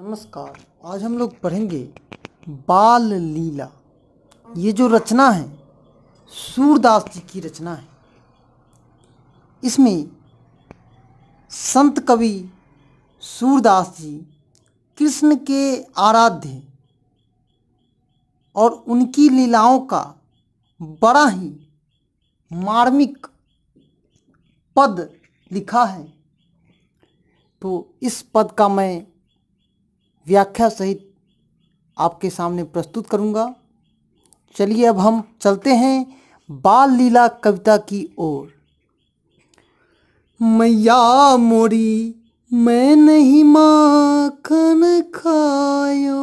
नमस्कार आज हम लोग पढ़ेंगे बाल लीला ये जो रचना है सूरदास जी की रचना है इसमें संत कवि सूरदास जी कृष्ण के आराध्य और उनकी लीलाओं का बड़ा ही मार्मिक पद लिखा है तो इस पद का मैं व्याख्या सहित आपके सामने प्रस्तुत करूंगा चलिए अब हम चलते हैं बाल लीला कविता की ओर मैया मोरी मैं नहीं माखन खायो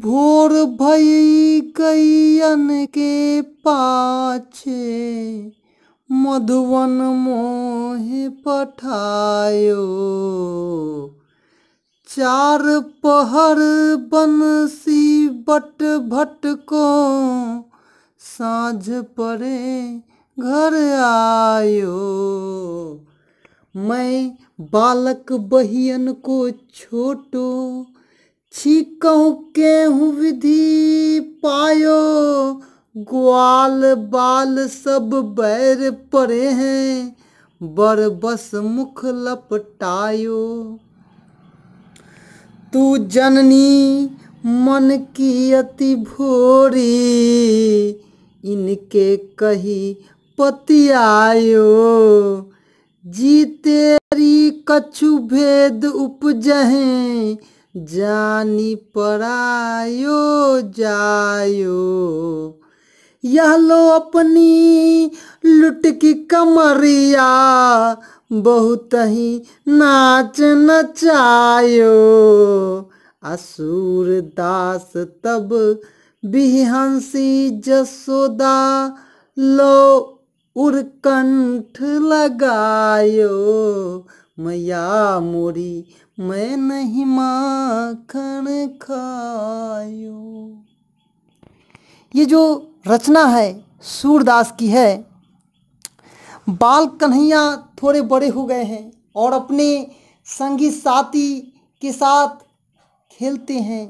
भोर भई गैयन के पाछे मधुवन मोह पठायो चार पहर बंसी बट भट को साँझ पड़े घर आयो मैं बालक बहियन को छोटो छीकहूँ केहूँ विधि पायो ग्वाल बाल सब बैर पड़े हैं बर बस मुख लपटायो तू जननी मन की अति भोरी इनके कही पतियायो जी तेरी कछु भेद उपजहे जानी परायो जायो यह लो अपनी लुट की कमरिया बहुत ही नाच नचायो असुर दास तब बिहंसी जसोदा लो उर्कंठ लगायो मैया मोरी मैं नहीं माखन खायो ये जो रचना है सूरदास की है बाल कन्हैया थोड़े बड़े हो गए हैं और अपने संगी साथी के साथ खेलते हैं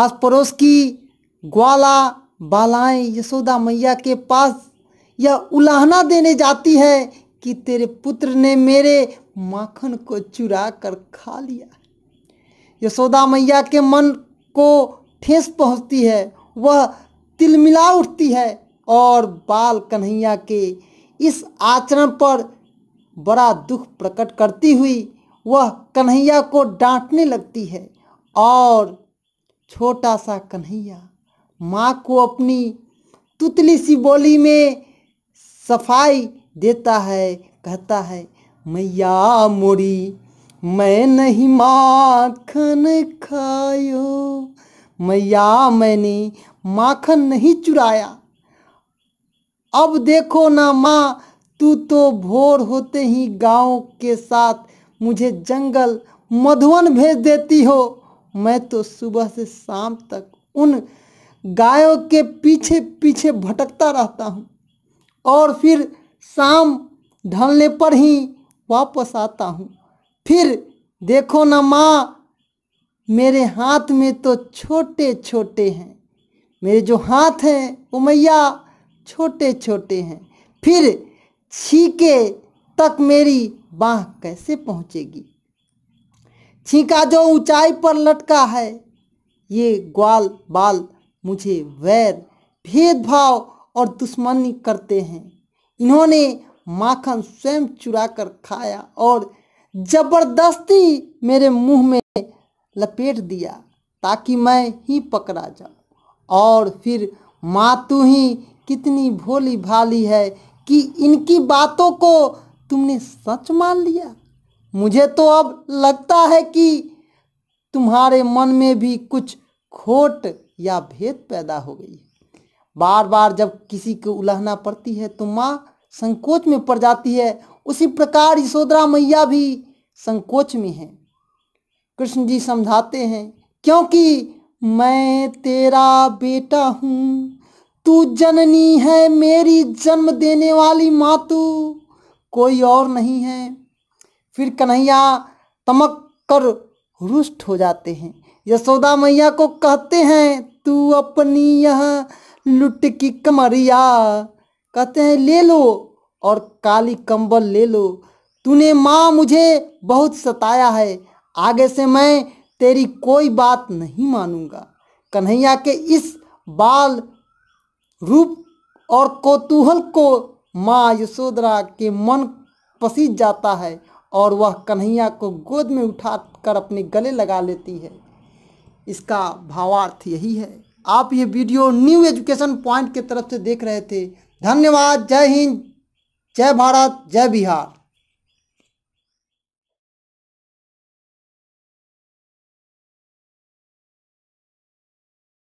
आस पड़ोस की ग्वाला बालाएं यशोदा मैया के पास यह उलाहना देने जाती है कि तेरे पुत्र ने मेरे माखन को चुरा कर खा लिया यशोदा मैया के मन को ठेस पहुंचती है वह तिलमिला उठती है और बाल कन्हैया के इस आचरण पर बड़ा दुख प्रकट करती हुई वह कन्हैया को डांटने लगती है और छोटा सा कन्हैया माँ को अपनी तुतली सी बोली में सफाई देता है कहता है मैया मोरी मैं नहीं माखन खायो मैया मैंने माखन नहीं चुराया अब देखो ना माँ तू तो भोर होते ही गांव के साथ मुझे जंगल मधुवन भेज देती हो मैं तो सुबह से शाम तक उन गायों के पीछे पीछे भटकता रहता हूँ और फिर शाम ढलने पर ही वापस आता हूँ फिर देखो न माँ मेरे हाथ में तो छोटे छोटे हैं मेरे जो हाथ हैं वो मैया छोटे छोटे हैं फिर छीके तक मेरी बाह कैसे पहुंचेगी छीका जो ऊंचाई पर लटका है ये ग्वाल बाल मुझे वैर भेदभाव और दुश्मनी करते हैं इन्होंने माखन स्वयं चुरा कर खाया और जबरदस्ती मेरे मुंह में लपेट दिया ताकि मैं ही पकड़ा जाऊं और फिर माँ तू ही कितनी भोली भाली है कि इनकी बातों को तुमने सच मान लिया मुझे तो अब लगता है कि तुम्हारे मन में भी कुछ खोट या भेद पैदा हो गई है बार बार जब किसी को उलहना पड़ती है तो माँ संकोच में पड़ जाती है उसी प्रकार यशोदरा मैया भी संकोच में है कृष्ण जी समझाते हैं क्योंकि मैं तेरा बेटा हूँ तू जननी है मेरी जन्म देने वाली माँ तू कोई और नहीं है फिर कन्हैया तमक कर रुष्ट हो जाते हैं यशोदा मैया को कहते हैं तू अपनी यह लुट की कमरिया कहते हैं ले लो और काली कंबल ले लो तूने माँ मुझे बहुत सताया है आगे से मैं तेरी कोई बात नहीं मानूंगा कन्हैया के इस बाल रूप और कौतूहल को माँ यशोदरा के मन पसीज जाता है और वह कन्हैया को गोद में उठा कर अपने गले लगा लेती है इसका भावार्थ यही है आप ये वीडियो न्यू एजुकेशन पॉइंट के तरफ से देख रहे थे धन्यवाद जय हिंद जय भारत जय बिहार